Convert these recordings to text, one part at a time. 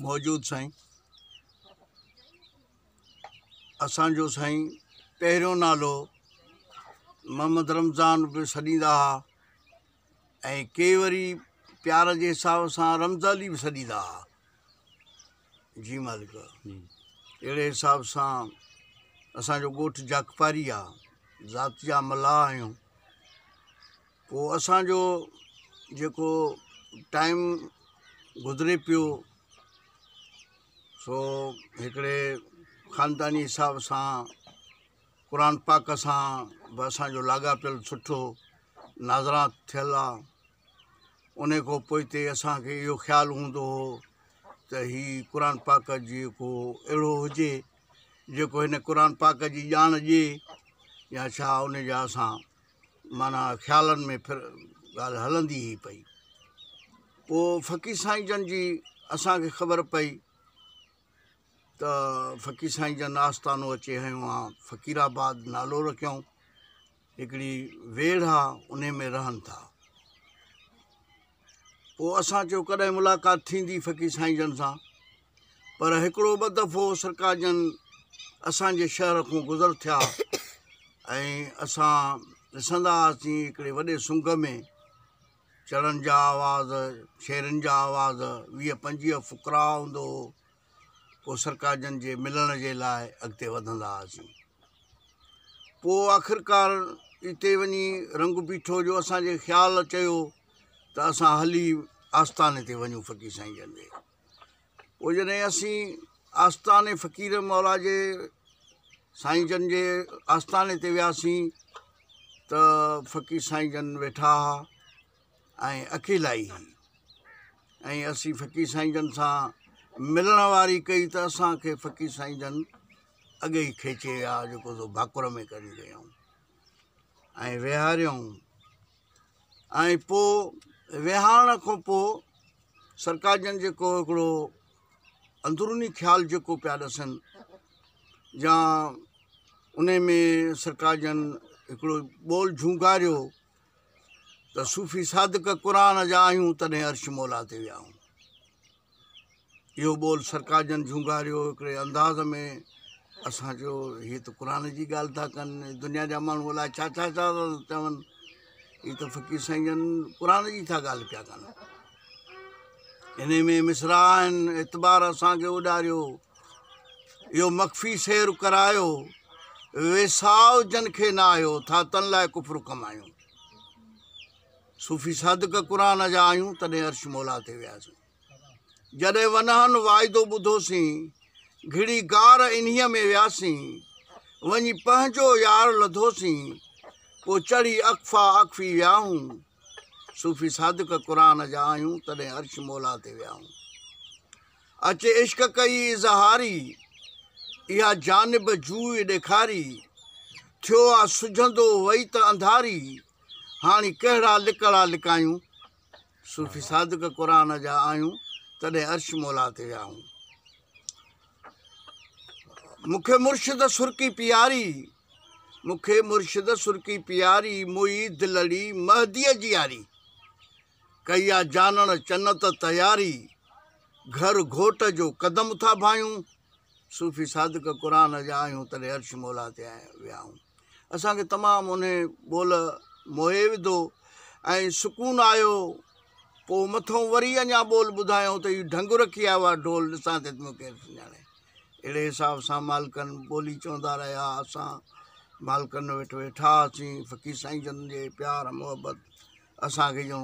मौजूदु साईं असांजो साईं पहिरियों नालो मोहम्मद रमज़ान बि सॾींदा हुआ ऐं के वरी प्यार जे हिसाब सां रमज़ाली बि सॾींदा हुआ जी मालिक अहिड़े हिसाब सां असांजो ॻोठु जाकपारी आहे ज़ात जा मलाह आहियूं पोइ असांजो जेको टाइम गुज़िरे पियो सो हिकिड़े ख़ानदानी हिसाब सां क़ुर पाक सां बि असांजो लाॻापियल सुठो नाज़रा थियलु आहे उन खां पोइ ते असांखे इहो ख़्यालु हूंदो हुओ त हीउ क़ुर पाक जी को अहिड़ो हुजे जेको हिन क़ुर पाक जी ॼाण ॾिए या छा उन जा असां माना ख़्यालनि में फिर ॻाल्हि हलंदी ई पई पोइ फ़क़ीर साईं जन जी असांखे ख़बर पई त फ़क़ीर साईं जा नास्तानो अचे हयो आहे फ़क़ीराबाद नालो रखियऊं हिकिड़ी वेड़ आहे उन में रहनि था पोइ असां चयो कॾहिं मुलाक़ात थींदी फ़क़ीर साईं जन सां पर हिकिड़ो ॿ दफ़ो सरकार जन असांजे शहर खां गुज़र थिया ऐं असां ॾिसंदा हुआसीं हिकिड़े वॾे सुंग में चढ़नि जा आवाज़ शेरनि जा आवाज़ वीह पंजवीह फ़ुकरा हूंदो हुओ पोइ सरकार जन के मिलने लाइ अॻिते वधंदा आख़िरकार इतने वञी रंग बीठो जो असांजे ख़्यालु चयो त हली आस्थाने ते वञूं फ़कीर साईं जन ॾे पोइ जॾहिं फ़कीर मौला के साईं जन जे आस्थाने ते वियासीं त फ़कीर साईं जन वेठा हुआ ऐं अकेला ई ऐं असीं फ़कीर साईं जन सां मिलण वारी कई तो असांखे फ़क़ीर साई जन अगे ही खेचे विया जेको भाकुर में करी वियूं ऐं विहारियऊं ऐं विहारण खां सरकार जन जेको अंदरूनी ख्याल जेको पिया ॾिसनि या उन में सरकार जन हिकिड़ो ॿोल झूंगारियो त सूफ़ी साधक कुरान जा आहियूं तॾहिं अर्श मोला ते विया यो बोल सरकार जन झूंगारियो अंदाज़ में असांजो ये त क़ुर जी ॻाल्हि था कनि दुनिया जा माण्हू अलाए छा छा छा था चवनि हीअ फ़क़ीर साईं जन कुरान जी था ॻाल्हि पिया कनि हिन में मिसरा इतबार एतबार असांखे उॾारियो इहो मखफ़ी सैर करायो वेसाव जन के ना आयो था तन लाइ कुफर कमायूं सूफ़ी सादिक क़ुर जा आहियूं तॾहिं अर्श मोला ते वियासीं जॾहिं वनहन वाइदो ॿुधोसीं घिड़ी गार इन्हीअ में वियासीं वञी पंहिंजो यार लधोसीं पोइ चढ़ी अक़फ़ा अक़फ़ी वियाऊं सूफ़ी सादिक क़ुरान जा आहियूं तॾहिं अर्श मोला ते वियाऊं अचे इश्क कई इज़हारी इहा जानिब जूई ॾेखारी थियो आहे सुझंदो वई त अंधारी हाणे कहिड़ा लिकड़ा लिकायूं सूफ़ी सादिक क़ुरान जा आहियूं तॾहिं अर्श मोला ते वियाऊं मूंखे मुर्शिद सुरकी पीआरी मूंखे मुर्शिद सुरकी पीआरी मुई दिलड़ी महदी जी यारी कई आहे जानण चनत तयारी घर घोट जो कदम था भायूं सूफ़ी सादिक क़ुर जा आहियूं तॾहिं अर्श मोला ते विया आहियूं असांखे तमामु उन ॿोल मोहे विधो ऐं सुकून आयो पोइ मथां वरी अञा ॿोल ॿुधायूं त इहो ढंग रखी आयो आहे ढोल ॾिसां त केरु सुञाणे अहिड़े हिसाब सां मालिकनि ॿोली चवंदा रहिया असां मालकनि वेठे वेठा हुआसीं फ़क़ीर साईं जन जे प्यार मुहबत असांखे यूं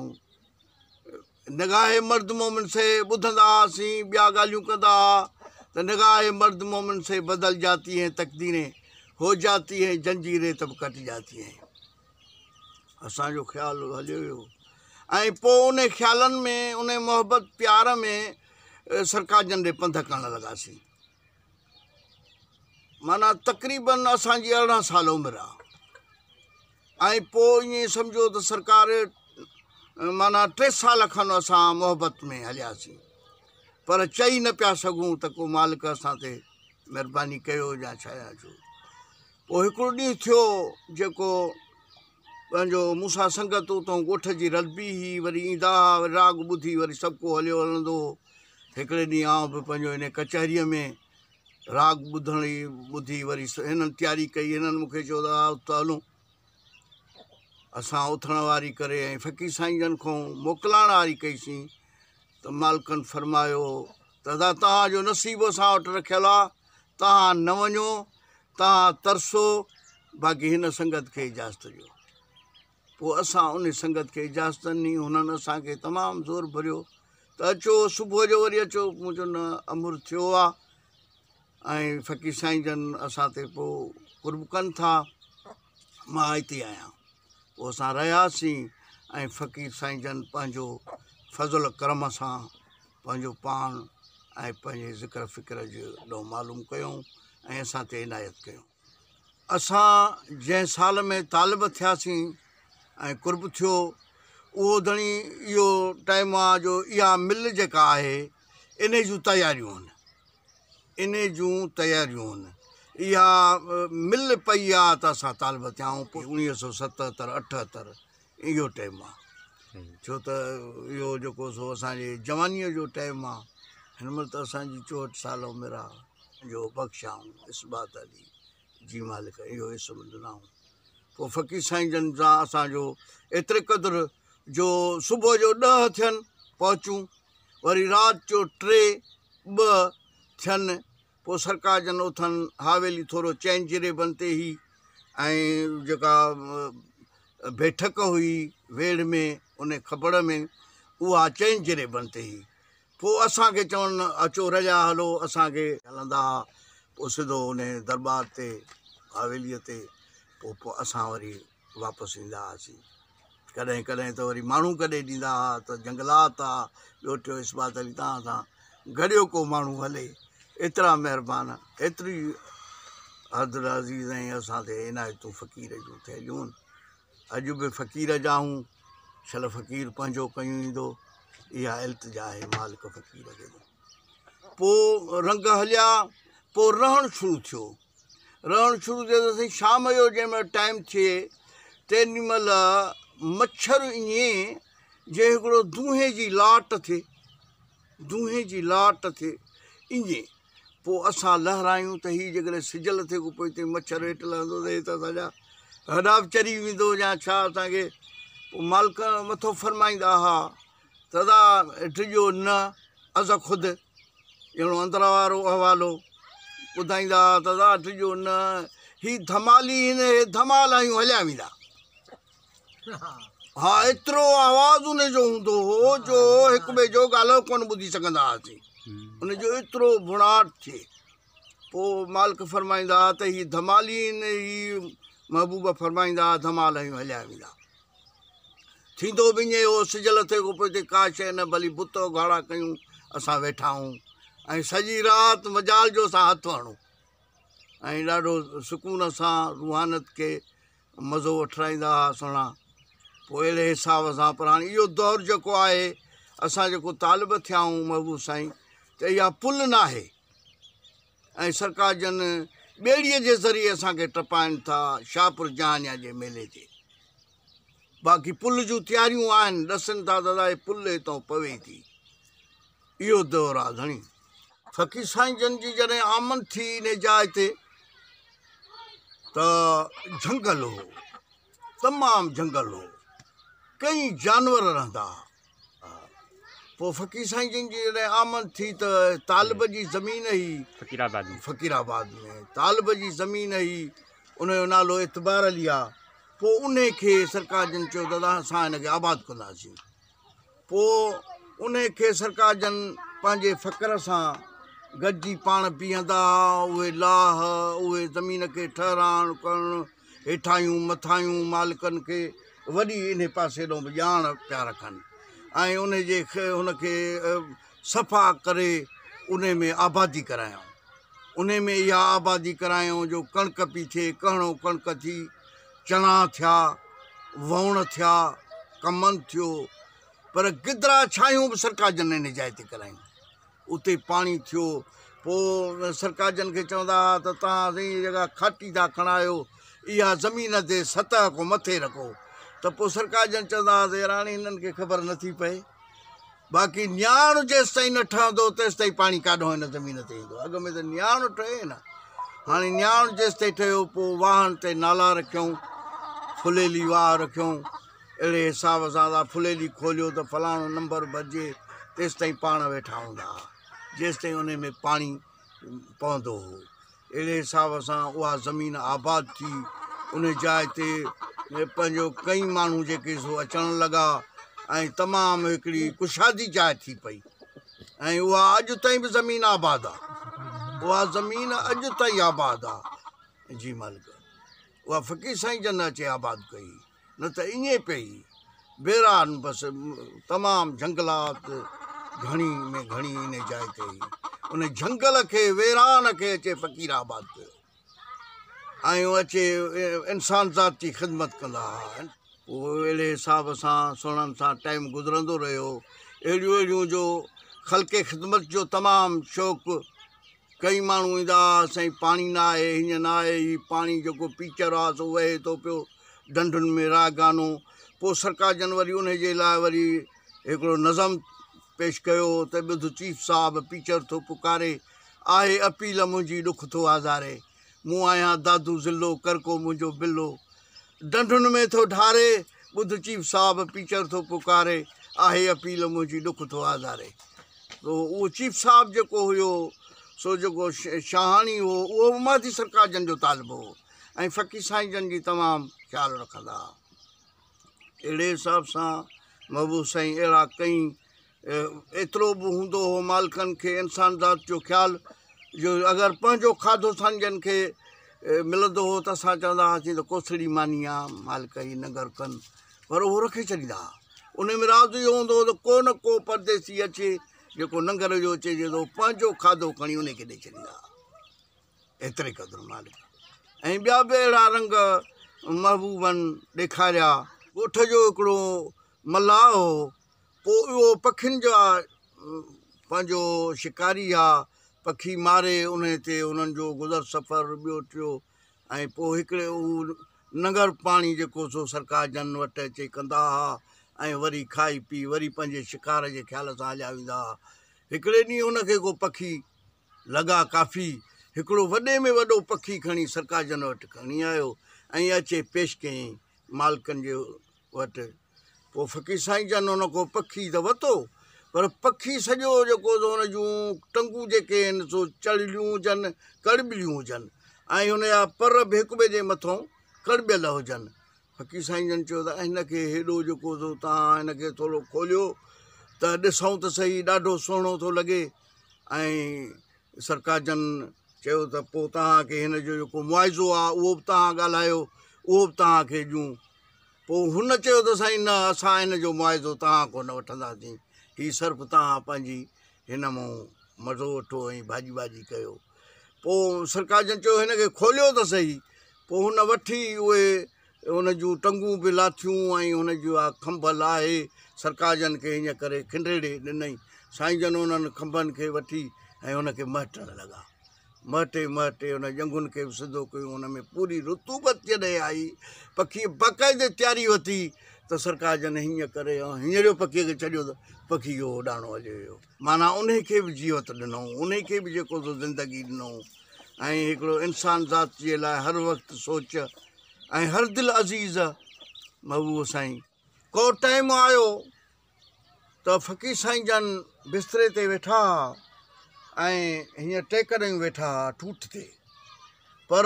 निगाहे मर्द मोमिन से ॿुधंदा हुआसीं ॿिया ॻाल्हियूं कंदा हुआ त निगाहे मर्द मोमिन से बदल जाती है तकदीरे हो जाती हैं जंजीर त बि कटिजाती हहीं असांजो ख़्यालु हलियो वियो ऐं पोइ उन ख़्यालनि में उन मोहब्बत प्यार में सरकार जन पंध करण लॻासीं माना तक़रीबन असि अरिड़हं साल उम्र आहे ऐं पोइ सरकार माना टे साल खन अस मोहब्बत में हलियासीं पर चई न पिया सघूं त को मालिक असां ते महिरबानी या छो पोइ हिकिड़ो ॾींहुं थियो मूसा संगत उतां ॻोठ जी रदबी हुई वरी ईंदा हुआ वरी राग ॿुधी वरी सभु को हलियो हलंदो हुओ हिकिड़े ॾींहुं में राग ॿुधण बुधी ॿुधी वरी हिननि तयारी कई इन मुख्य चयो त हा उतां उथण वारी करे फ़क़ीर साईं जन खां मोकिलाइण वारी कईसीं त मालिकनि फरमायो त दादा तव्हांजो नसीब अस रखल आ आहे तरसो बाक़ी संगत के इजाज़त ॾियो तो असां उन संगत के इजाज़त ॾिनी हुननि असांखे तमामु ज़ोर भर तो अचो सुबुह जो वरी अचो मुंहिंजो न अमूर थियो आहे ऐं फ़कीर साईं जन असां कुर्ब कनि था मां हिते आहियां पोइ असां रहियासीं फ़कीर साईं जन पंहिंजो फज़ुल करम सां पान पाण ज़िक्र फ़िक्र जो मालूम क्यों असाते इनायत क्यों असां जंहिं साल में तालब थियासीं ऐं कुर्ब थियो उहो धणी इहो टाइम आहे जो इहा मिल जेका आहे इन जूं तयारियूं आहिनि इन जूं तयारियूं आहिनि इहा मिल पई आहे त असां तालिब थियाऊं उणिवीह सौ सतहतरि अठहतरि इहो टाइम आहे छो त इहो जेको सो असांजे जवानीअ जो टाइम आहे हिन महिल त असांजी चोहठि साल उमिरि आहे जो बख़्शाऊं इस्बात अली जी मालिक इहो इस्म ॾिनाऊं पोइ फ़क़ीर साईं जन सां असांजो एतिरे क़दुरु जो सुबुह जो ॾह थियनि पहुचूं वरी राति जो टे ॿ थियनि पोइ सरकार जन उथनि हावेली थोरो चैन जिरे बन ते ई ऐं जेका बैठक हुई वेड़ में उन ख़बर में उहा चैन जिरे बन ते ई पोइ असांखे चवनि अचो रजा हलो असांखे हलंदा हुआ पोइ सिधो उन दरबार ते हावेलीअ ते पोइ पोइ असां वरी वापसि ईंदा हुआसीं कॾहिं कॾहिं त वरी माण्हू कॾहिं ॾींदा हुआ त जंगलात आहे तव्हां सां गॾियो को माण्हू हले एतिरा महिरबानी एतिरी अदर अज़ीज़ ऐं असां ते इनायतूं फ़क़ीर जूं आहिनि अॼु बि फ़क़ीर जा हूं छल फ़क़ीर पंहिंजो कयूं ईंदो इहा इल्तजा आहे मालिक फ़क़ीर खे पोइ रंग हलिया पोइ रहणु शुरू थियो रहणु शुरू थिए थो साईं शाम जो जंहिं महिल टाइम थिए तंहिं महिल मछर ईअं जे हिकिड़ो दूहे जी लाट थिए दूहे जी लाट थिए ईअं पोइ असां लहरायूं त हीअ जेकॾहिं सिजल थिए को पोइ हिते मच्छर हेठि लहंदो त हे त असांजा हॾा बि चरी वेंदो या छा असांखे पोइ मालिक मथो फरमाईंदा हुआ तदा जो न अज़ खुदि अहिड़ो अंदर वारो हवालो ॿुधाईंदा त राति जो न ही धमाली हिन हे धमाल आहियूं हलिया वेंदा हा एतिरो आवाज़ु उनजो हूंदो हो जो हिक ॿिए जो गालो कोन ॿुधी सघंदा हुआसीं उनजो एतिरो भुणाट थिए पोइ मालिक फ़रमाईंदा हुआ त धमाली हिन ही महबूब फ़रमाईंदा हुआ धमाल आहियूं हलिया वेंदा थींदो वञे उहो सिज लथे खां पोइ का शइ न भली बुत घाड़ा कयूं असां वेठा आहियूं ऐं सॼी राति मज़ाल जो असां हथु हणूं ऐं ॾाढो सुकून सां रुहानत खे मज़ो वठाईंदा हुआ सुहिणा पोइ अहिड़े हिसाब सां पर हाणे इहो दौरु जेको आहे असां जेको तालिब थिया आहियूं महबूब साईं त इहा पुल न आहे ऐं सरकार जन ॿेड़ीअ जे ज़रिए असांखे टपाइनि था शाहपुर जहनिया जे मेले ते बाक़ी पुल जूं तयारियूं आहिनि ॾसनि था दादा पुल हितां पवे थी इहो दौरु आहे धणी फ़कीर साई जन की जॾहिं आमन थी इन जाइ ते त झंगल हो तमाम झंगल हो कई जानवर रहा हुआ पोइ फ़कीर साईं जन की जैसे आमन थी त तालिब जी ज़मीन हुई फ़क़ीराबाद में फ़क़ीराबाद में तालब की ज़मीन ही उन नालो इतबार अली आहे पोइ उनखे सरकार जन चयो दादा असां हिनखे आबादु कंदासीं पोइ उनखे सरकार जन पंहिंजे फ़ख़्र सां गजी पान पीहंदा हुआ उहे लाह उहे ज़मीन खे ठहिराइणु करणु हेठायूं मथायूं मालिकनि खे वॾी इन पासे ॾांहुं बि ॼाण पिया रखनि ऐं उनजे हुनखे सफ़ा करे उन में आबादी करायूं उन में इहा आबादी करायूं जो कणिक पई थिए कहिड़ो कणिक थी चणा थिया ववण थिया कमन थियो पर गिदरा छायूं बि सरकार जन इन निजाइती करायूं उते पानी थो सरकार जन के चवंदा हुआ खाटी था खणायो इहा ज़मीन ते सतह को मथे रखो तो सरकार जन चवंदा हुआ त यार हाणे हिननि बाक़ी न्याण जेसि तीन न ठहंदो तेसि ताईं पाणी काढो ज़मीन से ईंदो अग में तो न्याण टे न हाँ न्याण जेसि तीन ठो वाहन से नाला रखियऊं फुलेली वाह रख अड़े हिसाब से था फुलेली तो फलाना नंबर बजे तेस तीन पा वेठा हूँ जेसि ताईं उन में पाणी पवंदो हुओ अहिड़े हिसाब सां उहा ज़मीन आबाद थी उन जाइ ते पंहिंजो कई माण्हू जेके सो अचणु लॻा ऐं तमामु हिकिड़ी कुशादी जाइ थी पई ऐं उहा अॼु ताईं बि ज़मीन आबाद आहे उहा ज़मीन अॼु ताईं आबाद आहे जी मालिक उहा फ़क़ीर साईं जन अचे आबाद कई न त ईअं पई बेरान बसि तमामु झंगलात ઘણી મે ઘણી ને જાય તે ઉને જંગલ કે વેરાન કે છે ફકીર આબાદ આયુ છે insan જાતની خدمت કરન ઓ વેલે સાબ સાણ સા ટાઈમ ગુજરંદો રહ્યો એડિયો જો ખલક خدمت જો તમામ શોક કઈ માણું આ સઈ પાણી ના હે ન ના હે ઈ પાણી જો પી ચરા સો વે તો પ્યો દંડન મે રા ગાનુ પો સરકાર જનવરી ઉને જે લાવરી એકરો નઝમ पेश कयो त चीफ साहब पीचर तो पुकारे आहे अपील मुझी दुख तो आज़ारे मूं आया दादू ज़िलो करको मुंहिंजो बिलो डंडुनि में तो ढारे बुध चीफ साहब पीचर तो पुकारे आहे अपील मुंहिंजी ॾुख थो आज़ारे तो वो चीफ साहब जो हुयो सो जेको शाहाणी हो उहो माथी सरकार जन जो तालबो हो ऐं फ़क़ीर जन जी तमामु ख़्यालु रखंदा हुआ हिसाब सां महबूब साई अड़ा कई एतिरो बि हूंदो हुओ मालिकनि इंसान ज़ात जो ख्याल जो अगर पंहिंजो खाधो संजनि खे मिलंदो हुओ त असां चवंदा हुआसीं कोसड़ी मानी आहे मालिक ई नगर कन पर वो रखे छींदा हुआ उन राज़ इहो हूंदो हुओ को न को परदेसी अचे जो नंगर जो अचे थो पंहिंजो खाधो खी उनखे ॾेई छॾींदा हुआ एतिरे मालिक ऐं ॿिया बि रंग महबूबन ॾेखारिया ॻोठ जो हिकिड़ो मलाह हो पोइ उहो पखियुनि जा पंहिंजो शिकारी आहे पखी मारे उन ते उन्हनि जो गुज़र सफ़र ॿियो टियो ऐं पोइ हिकिड़े उहो नगर पाणी जेको सो सरकार जन वटि अचे कंदा हुआ ऐं वरी खाई पी वरी पंहिंजे शिकार जे ख़्याल सां हलिया वेंदा हुआ हिकिड़े ॾींहुं उनखे को पखी लॻा काफ़ी हिकिड़ो वॾे में वॾो पखी खणी सरकार जन वटि खणी आयो ऐं अचे पेश कयईं मालिकनि जे वटि पोइ फ़क़ीर साई जन हुन खां पखी तो वतो पर पखी सॼो जो हुन जूं टंगूं सो चढ़ियूं हुजन कड़बिलियूं हुजन ऐं हुन पर भी एक बे जे कड़बियल हुजनि फ़क़ीर साई जन चयो त हिनखे हेॾो जेको सो तव्हां हिनखे खोलियो त ॾिसूं त सही ॾाढो सुहिणो थो लॻे सरकार जन चयो त पोइ तव्हांखे हिन जो जेको मुआइज़ो आहे उहो बि तो हुन चयो त साईं न असां हिन जो मुआविज़ो तव्हां कोन वठंदासीं हीउ सिर्फ़ु तव्हां मज़ो वो ऐं भाॼी भाॼी कयो पोइ सरकार जन चयो हिनखे खोलियो सही पोइ हुन वठी उहे हुन जूं टंगूं बि लाथियूं ऐं हुन सरकार जन खे हीअं करे खिंडेड़े ॾिनई साई जन हुननि खंबन के वठी ऐं हुनखे महटणु मटे मटे उन जंगुन के बि सिधो कयो हुन में पूरी रुतूबत जॾहिं आई पखी बाक़ाइदे तैयारी वरिती तो सरकार जन हिं कर ऐं पखी जो पखीअ खे पखी इहो होॾाणो हलियो माना उन के भी जीवत ॾिनऊं उन खे बि जेको सो ज़िंदगी दिनों ऐं इंसान ज़ात जे लाइ हर वक़्तु सोच ऐं हर दिल अज़ीज़ महबूब साई को टाइम आयो तो फ़कीर साई जन बिस्तरे ते वेठा ऐं हीअं टेकरूं वेठा हुआ टूट ते पर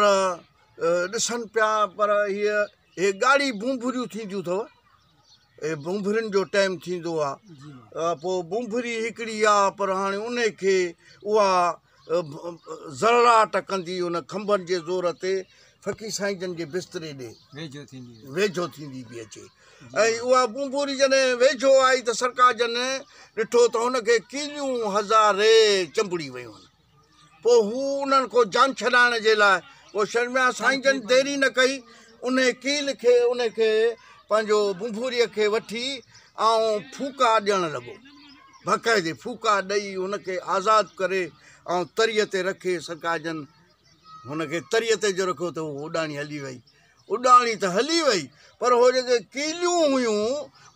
ॾिसनि पिया पर हीअ हीअ ॻाढ़ी बूंभरियूं थींदियूं अथव हीअ बूंभरियुनि जो टाइम थींदो आहे पोइ बूरी हिकिड़ी आहे पर हाणे उन उहा ज़राट कंदी उन खंभनि जे ज़ोर ते फ़क़ीर साईं जन जे बिस्तरे ॾे वेझो वेझो थींदी अचे ऐं उहा वेझो आई तो सरकार जॾहिं ॾिठो त हुनखे कीलियूं हज़ारे चंबड़ी वियूं आहिनि पोइ हू जान छॾाइण के लिए वो शर्मा साई जन देरी न कई उन कील के उनखे पंहिंजो बुंभूरीअ खे फूका दियण लगो बक़ाइदे फूका ॾेई उन आज़ाद करे ऐं रखे सरकार जन हुनखे तरीअ जो रखो तो उडानी हली वही उॾाणी त हली वई पर उहो जेके कीलियूं हुयूं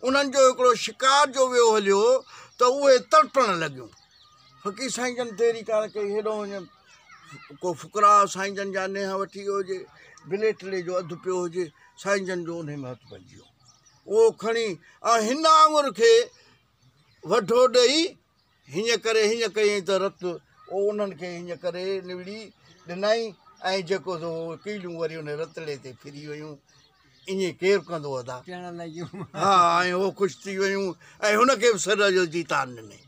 उन्हनि जो हिकिड़ो शिकार जो वियो हलियो त उहे तड़पण लॻियूं फ़क़ीर साईं जन तेरी कार कई हेॾो वञे को फुकरा साईं जन जा नेह वठी वियो हुजे बिलेटले जो अधु पियो हुजे साईं जन जो उन में हथु पइजी वियो उहो खणी ऐं हिन आङुरु खे वढो ॾेई हीअं करे हीअं कयईं त रतु उहो उन्हनि खे हीअं करे निवड़ी ॾिनई ऐं जेको सो वरी हुन रतड़े ते फिरी वियूं ईअं केरु कंदो अदा हा ऐं थी वियूं ऐं सर जो जीतान ॾिनई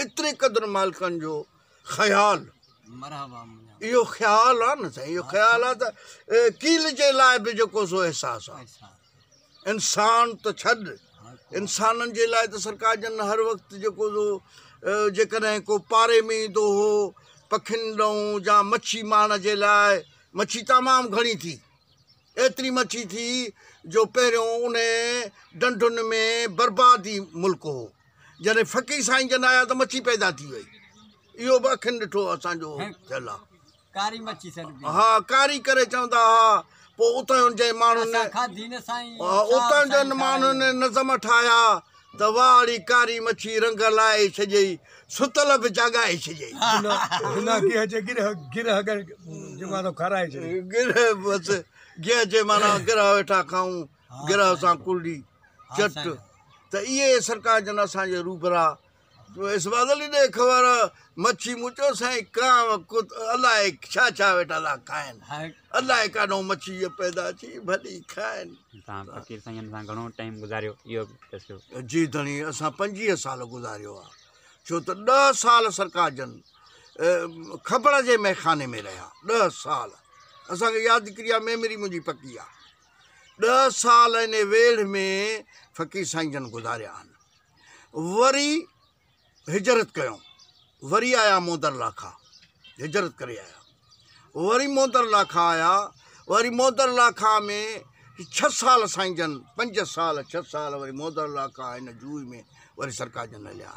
एतिरे क़दुरु मालिकनि जो ख़्यालु इहो ख्याल आहे न साईं इहो ख़्यालु आहे कील के लिए भी जेको सो अहसासु आहे इंसानु त छॾ इंसाननि जे लाइ सरकार जन हर वक्त जो सो पारे में ईंदो हुओ पखिंडऊं जा मच्छी मारण के लिए मच्छी तमाम घणी थी एतरी मच्छी थी जो पहिरियों उन डंडुनि में बर्बादी मुल्क हो जैसे फ़कीर साई जन आया तो मच्छी पैदा थी वई इहो बि अखियुनि ॾिठो असांजो थियल आहे कारी कर हा कारी करे चवंदा हुआ पोइ उतां जे माण्हुनि उतां जे माण्हुनि निज़म त वरी कारी मछी रंग लाहे सुतल बि जॻाए छॾो गेह जे माना ग्रह वेठा खाऊं गिरह सां कुल्डी चट त इहे सरकार जन असांजा रूबरा तो इस बदल ही दे खबर मच्छी मुचो साईं का कुत अलाए छा छा वेठा ला खाइनि हाँ। अलाए काॾो मच्छी इहा पैदा थी भली खाइनि तव्हां फ़कीर साईं सां घणो टाइम गुज़ारियो इहो बि जी धणी असां पंजवीह साल गुज़ारियो आहे छो त ॾह साल सरकार जन ख़बर जे मैखाने में रहिया ॾह साल असांखे यादि करी आहे मेमरी मुंहिंजी पकी आहे ॾह साल इन वेड़ में फ़कीर साईं जन गुज़ारिया वरी हिजरत क्यों वरी आया मोदर लाखा हिजरत कर आया वरी मोदर लाखा आया वरी मोदर लाखा में छह साल साई जन पंज साल छह साल वरी मोदर लाखा इन जूह में वरी सरकार जन हलिया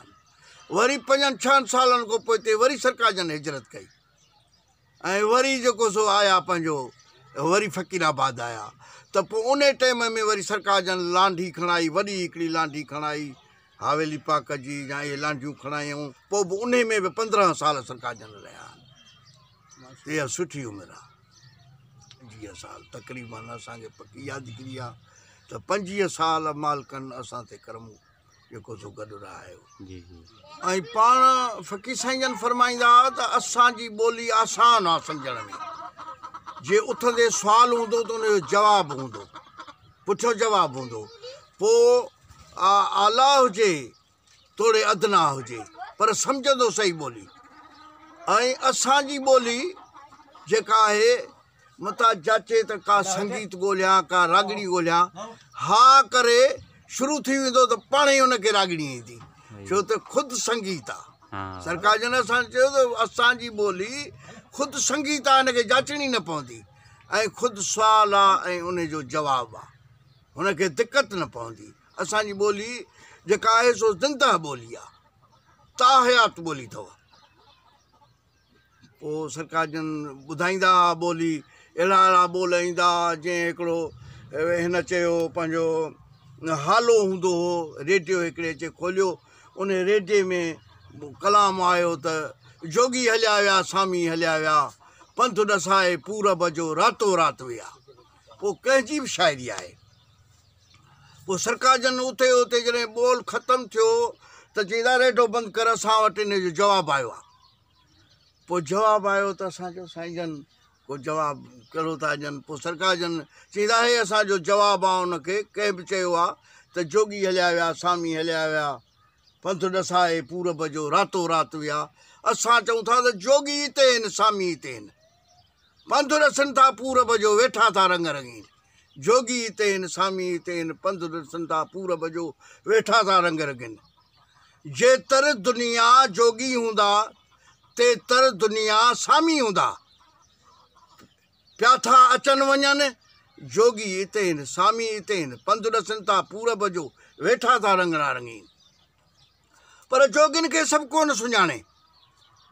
वरी पंजनि छहनि वरी सरकार जन हिजरत कई वरी जो सो आया पो वरी फ़क़ीराबाद आया तो उन टाइम में वरी सरकार जन लांडी खणाई वही लांडी लांढी खणाई हवेली पाक जी या इहे लांडियूं खणायूं पोइ बि उन में भी पंद्रह साल सरकार जन रहिया आहिनि सुठी उमिरि आहे साल तक़रीबन असांखे पकी यादगिरी आहे त पंजवीह साल मालिकनि असां ते कर्म जेको सो गॾु रहायो ऐं पाण फ़कीर जन फरमाईंदा हुआ त असांजी आसान आहे सम्झण में जे उथंदे सुवालु हूंदो त उनजो जवाबु हूंदो पुठियो जवाबु हूंदो आला हुजे थोरे अदना हो पर सम्झंदो सही बोली ऐं असांजी ॿोली जेका मत जाचे तो का संगीत ॻोल्हियां का रागड़ी ॻोल्हियां हा करे शुरू थी वेंदो त पाण ई हुनखे रागड़ी इंदी छो तो खुद संगीत आ सरकार जन असां चयो त संगीत आने हिनखे जाचणी न पवंदी ऐं खुद सुवाल आहे ऐं उनजो जवाबु आहे हुनखे न पवी असांजी ॿोली जेका आहे सो ज़िंदह ॿोली आहे ता हयात ॿोली अथव पोइ सरकार जन ॿुधाईंदा हुआ ॿोली अहिड़ा अहिड़ा ॿोल ईंदा हुआ जीअं हिकिड़ो हिन चयो पंहिंजो हालो हूंदो हुओ रेडियो हिकिड़े अचे खोलियो उन रेडे में कलाम आयो त जोगी हलिया विया स्वामी हलिया विया पंधु ॾसाए पूरब जो रातो राति विया पोइ कंहिंजी बि शाइरी आहे पोइ सरकार जन उते उते जॾहिं ॿोल ख़तमु थियो त चईंदा रेडो बंदि कर असां वटि इन जो जवाबु आयो आहे पोइ जवाबु आयो त असांजो साईं जन को जवाबु कहिड़ो था ॾियनि पोइ सरकार जन चईंदा हे असांजो जवाबु आहे हुनखे कंहिं बि चयो आहे त जोगी हलिया विया सामी हलिया विया पंधु ॾसाए पूरब जो रातो राति विया असां चऊं था त जोगी हिते आहिनि सामी हिते आहिनि पंधु ॾसनि था पूरब जो वेठा था रंग रंगीन जोगी हिते आहिनि सामी हिते आहिनि पंदु था पूरब जो वेठा था रंग रंगीन जेतर दुनिया जोगी हूंदा ते तर दुनिया सामी हूंदा पिया था अचनि वञनि जोगी हिते आहिनि सामी हिते आहिनि पंधु रसन था पूरब जो वेठा था रंगणा रंगीन पर जोगिन खे सभु कोन सुञाणे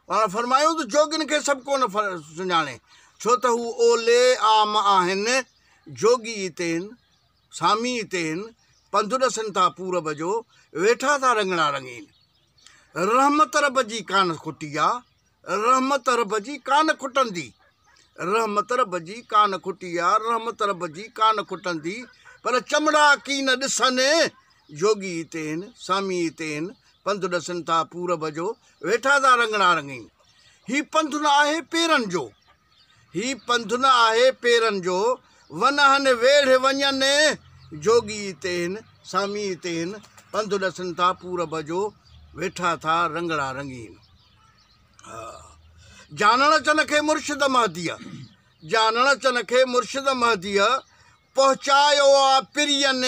पाण फरमायूं त जोगिन खे सभु कोन सुञाणे छो त हू ओले आम आहिनि जोगी हितेनि सामी ते आहिनि पंधु था पूरब जो वेठा था रंगणा रंगीन रहमत रब जी कान खुटी आहे रहमत रब जी कान खुटंदी रहमत रब जी कान खुटी आहे रहमत रब जी कान खुटंदी पर चमड़ा की न ॾिसनि जोगी हिते आहिनि सामी हिते आहिनि पंधु ॾसनि था पूरब जो वेठा था रंगड़ा रंगीन पंधु न आहे पेरनि जो हीउ पंधु न आहे पेरनि जो वनहन वेढ़ वन जोगी तेन सामी तेन पंधु ॾसनि था पूर बजो वेठा था रंगड़ा रंगीन हा जानण चन के मुर्शिद महदीअ जानण चन खे मुर्शिद महदीअ पहुचायो आहे पिरियन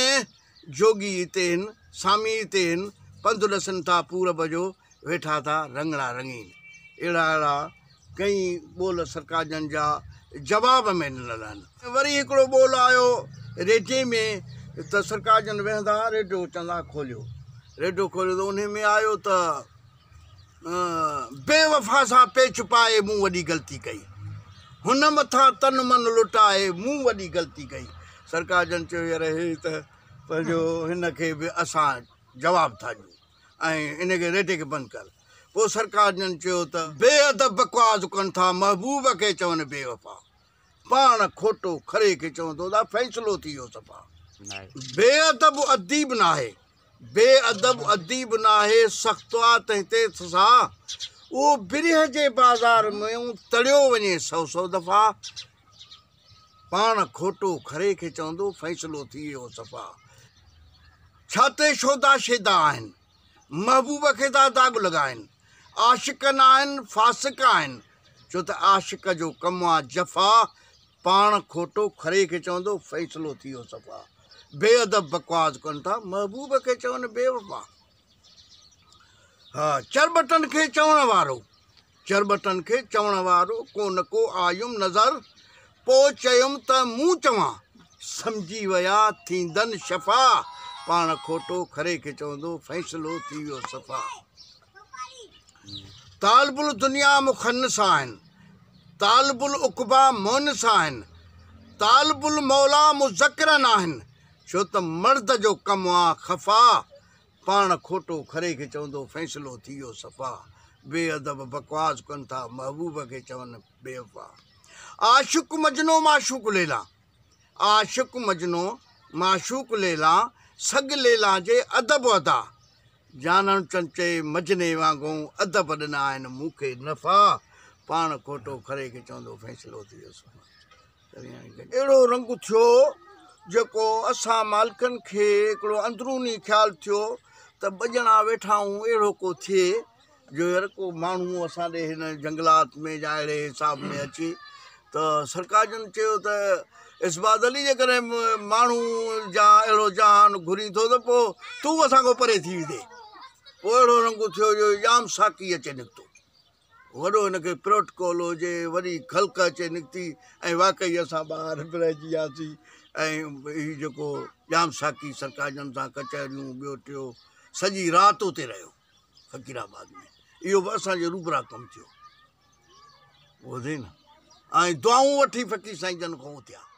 जोगी तेन सामी तेन पंधु ॾसनि था पूरब जो वेठा था रंगड़ा रंगीन अड़ा अड़ा कई ॿोल सरकाजनि जा جواب મેને લલન વરી એકરો બોલ આયો રેટી મે તો સરકાર જન વેહદાર રેડિયો ચાંડા ખોલ્યો રેડિયો ખોલ્યો ઉને મે આયો તા બેવફા સા પે છુપાયે હું વડી ગલતી કઈ હન મથા તન મન લુટાયે હું વડી ગલતી કઈ સરકાર જન ચય રહે ત પર જો હન કે આસા જવાબ થા જો એને રેટી કે બંધ કર पोइ सरकार जन चयो त बेअदब बकवास कनि था महबूब खे चवनि बेवफ़ा पाण खोटो खरे खे चवंदो त फ़ैसिलो थी वियो सफ़ा बेअदब अदीब न आहे बेअदब अदीब न आहे सख़्तु आहे त हिते सां उहो बिरह जे बाज़ार में तड़ियो वञे सौ सौ दफ़ा पाण खोटो खरे खे चवंदो फैसिलो थी वियो सफ़ा छा ते छोदा शेदा आहिनि महबूब खे था दाॻ लॻाइनि आशिक़न आहिनि फासिक आहिनि छो त आशिक़ जो कमु आहे जफ़ा पाण खोटो खरे खे चवंदो फ़ैसिलो थी वियो सफ़ा बेहदब बकवास कनि था महबूब खे चवनि बेवफ़ा हा चरबटन खे चवण वारो चरबटन खे चवण वारो को न को आयुमि नज़र पोइ चयुमि त मूं चवां सम्झी विया थींदनि शफ़ा पाण खोटो खरे खे चवंदो फ़ैसिलो थी वियो सफ़ा तालबुल दुनिया मुखन सां आहिनि तालिबुल उक़बा मोन सां आहिनि तालिबुल मौला मु ज़कर आहिनि छो त मर्द जो कमु आहे ख़फ़ा पाण खोटो खरे खे चवंदो फ़ैसिलो थी वियो सफ़ा बे अदब बकवाज़ कनि था महबूब खे चवनि बेवफा आशुक मजनो माशूक लेला आशुक मजनो माशूक लेला सग लेला जे अदब अदा जानन चंचे मजने वांगुरु अदब ॾिना मुख्य नफ़ा पा खोटो खरे के चवंदो फ़ैसिलो थी रंग थो जो अस मालिकन के अंदरूनी ख्याल थियो तो ॿ ॼणा वेठा आहियूं अहिड़ो को थिए जो यार को मू अस जंगलात में या अड़े हिसाब में अचे त सरकार जन चयो त इस्बाद अली जेकॾहिं माण्हू जा जहान घुरी तो त पोइ तूं परे थी विझे पोइ अहिड़ो रंग थियो हुयो जाम साकी अचे निकितो वॾो हिनखे प्रोटकॉल हुजे वरी ख़ल्क अचे निकिती ऐं वाकई असां ॿाहिरि बि वियासीं ऐं हीउ जेको जाम साकी सरकार सां कचहिरियूं ॿियो टियो सॼी राति उते रहियो फकीराबाद में इहो बि असांजो रूबरा कमु थियो हुजे न ऐं दुआऊं वठी फकीर साईं जन खां उथिया